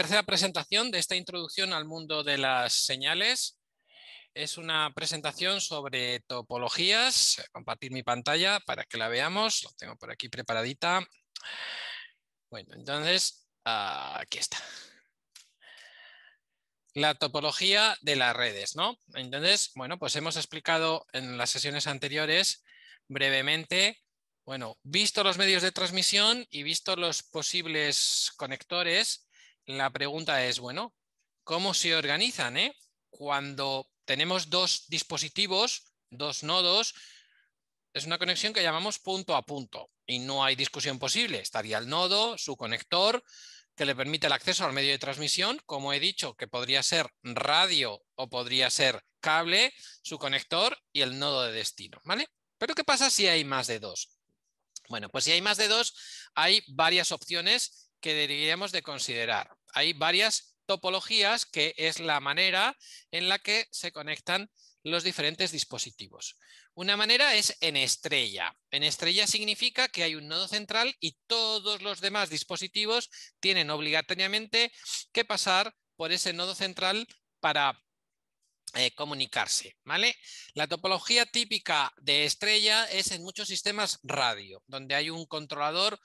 tercera presentación de esta introducción al mundo de las señales. Es una presentación sobre topologías. compartir mi pantalla para que la veamos. Lo tengo por aquí preparadita. Bueno, entonces, aquí está. La topología de las redes, ¿no? Entonces, bueno, pues hemos explicado en las sesiones anteriores brevemente bueno, visto los medios de transmisión y visto los posibles conectores, la pregunta es, bueno, ¿cómo se organizan? Eh? Cuando tenemos dos dispositivos, dos nodos, es una conexión que llamamos punto a punto y no hay discusión posible. Estaría el nodo, su conector, que le permite el acceso al medio de transmisión, como he dicho, que podría ser radio o podría ser cable, su conector y el nodo de destino. ¿vale? Pero ¿qué pasa si hay más de dos? Bueno, pues si hay más de dos, hay varias opciones que deberíamos de considerar hay varias topologías que es la manera en la que se conectan los diferentes dispositivos. Una manera es en estrella. En estrella significa que hay un nodo central y todos los demás dispositivos tienen obligatoriamente que pasar por ese nodo central para eh, comunicarse. ¿vale? La topología típica de estrella es en muchos sistemas radio, donde hay un controlador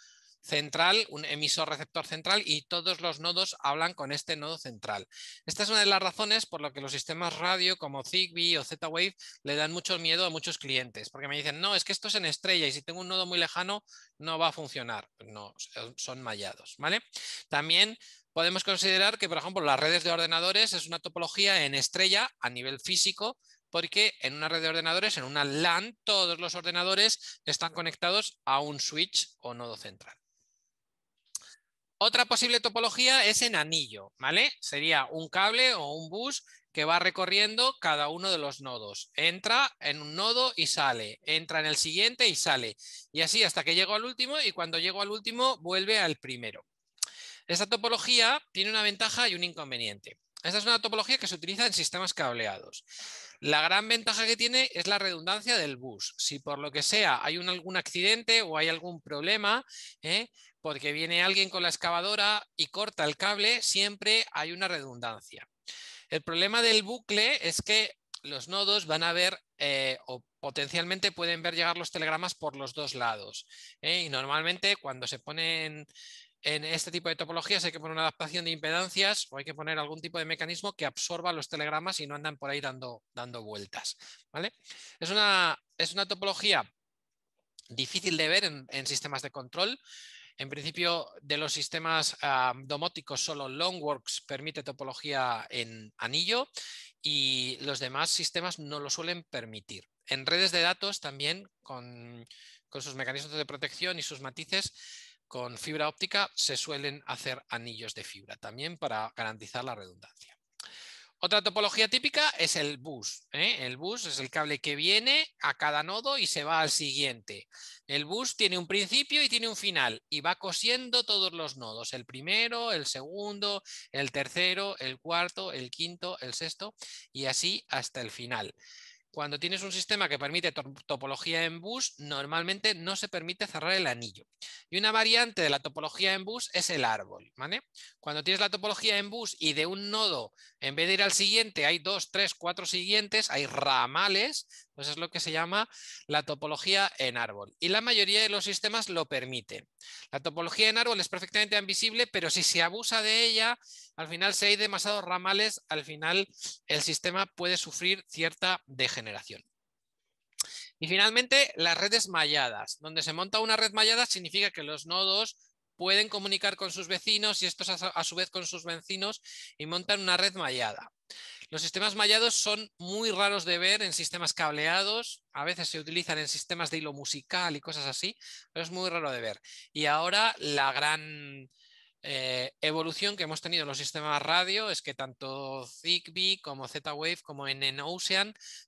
central, un emisor receptor central y todos los nodos hablan con este nodo central. Esta es una de las razones por la que los sistemas radio como Zigbee o Z-Wave le dan mucho miedo a muchos clientes, porque me dicen, no, es que esto es en estrella y si tengo un nodo muy lejano no va a funcionar. Pues no, son mallados, ¿vale? También podemos considerar que, por ejemplo, las redes de ordenadores es una topología en estrella a nivel físico, porque en una red de ordenadores, en una LAN, todos los ordenadores están conectados a un switch o nodo central. Otra posible topología es en anillo, ¿vale? Sería un cable o un bus que va recorriendo cada uno de los nodos. Entra en un nodo y sale, entra en el siguiente y sale. Y así hasta que llego al último y cuando llego al último vuelve al primero. Esta topología tiene una ventaja y un inconveniente. Esta es una topología que se utiliza en sistemas cableados. La gran ventaja que tiene es la redundancia del bus. Si por lo que sea hay algún accidente o hay algún problema, ¿eh? porque viene alguien con la excavadora y corta el cable, siempre hay una redundancia. El problema del bucle es que los nodos van a ver eh, o potencialmente pueden ver llegar los telegramas por los dos lados. ¿eh? Y normalmente cuando se ponen en este tipo de topologías hay que poner una adaptación de impedancias o hay que poner algún tipo de mecanismo que absorba los telegramas y no andan por ahí dando, dando vueltas. ¿vale? Es, una, es una topología difícil de ver en, sistemas de control. En principio, de los sistemas domóticos, solo Longworks permite topología en anillo y los demás sistemas no lo suelen permitir. En redes de datos también, con, con sus mecanismos de protección y sus matices, con fibra óptica se suelen hacer anillos de fibra también para garantizar la redundancia. Otra topología típica es el bus. ¿eh? El bus es el cable que viene a cada nodo y se va al siguiente. El bus tiene un principio y tiene un final y va cosiendo todos los nodos. El primero, el segundo, el tercero, el cuarto, el quinto, el sexto y así hasta el final. Cuando tienes un sistema que permite topología en bus, normalmente no se permite cerrar el anillo. Y una variante de la topología en bus es el árbol. Cuando tienes la topología en bus y de un nodo, en vez de ir al siguiente, hay dos, tres, cuatro siguientes, hay ramales pues es lo que se llama la topología en árbol. Y la mayoría de los sistemas lo permite. La topología en árbol es perfectamente invisible, pero si se abusa de ella, al final si hay demasiados ramales, al final el sistema puede sufrir cierta degeneración. Y finalmente, las redes malladas. Donde se monta una red mallada significa que los nodos pueden comunicar con sus vecinos y estos a su vez con sus vecinos y montan una red mallada. Los sistemas mallados son muy raros de ver en sistemas cableados, a veces se utilizan en sistemas de hilo musical y cosas así, pero es muy raro de ver. Y ahora la gran evolución que hemos tenido en los sistemas radio es que tanto Zigbee como Z-Wave como en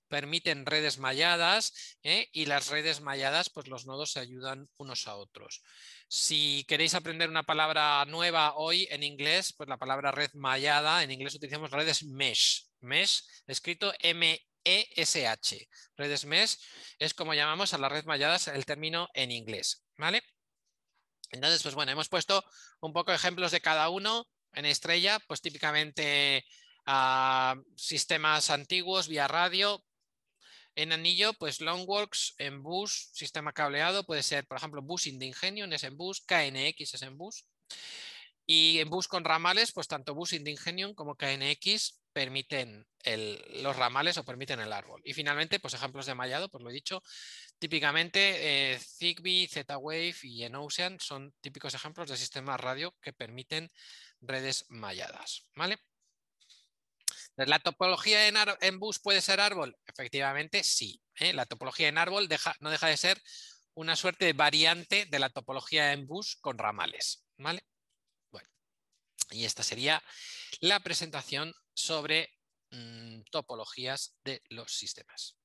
permiten redes malladas ¿eh? y las redes malladas, pues los nodos se ayudan unos a otros. Si queréis aprender una palabra nueva hoy en inglés, pues la palabra red mallada, en inglés utilizamos redes mesh, mesh escrito m e s h redes mesh, es como llamamos a las redes malladas el término en inglés, ¿vale? Entonces, pues bueno, hemos puesto un poco ejemplos de cada uno en estrella, pues típicamente ah, sistemas antiguos, vía radio, en anillo, pues Longworks, en bus, sistema cableado, puede ser, por ejemplo, Busing de Ingenium es en bus, KNX es en bus. Y en bus con ramales, pues tanto bus indigenium como KNX permiten los ramales o permiten el árbol. Y finalmente, pues ejemplos de mallado, pues lo he dicho, típicamente eh, Zigbee, Z-Wave y Enocean son típicos ejemplos de sistemas radio que permiten redes malladas. ¿vale? ¿La topología en, bus puede ser árbol? Efectivamente, sí. ¿eh? La topología en árbol no deja de ser una suerte de variante de la topología en bus con ramales. ¿vale? Y esta sería la presentación sobre mm, topologías de los sistemas.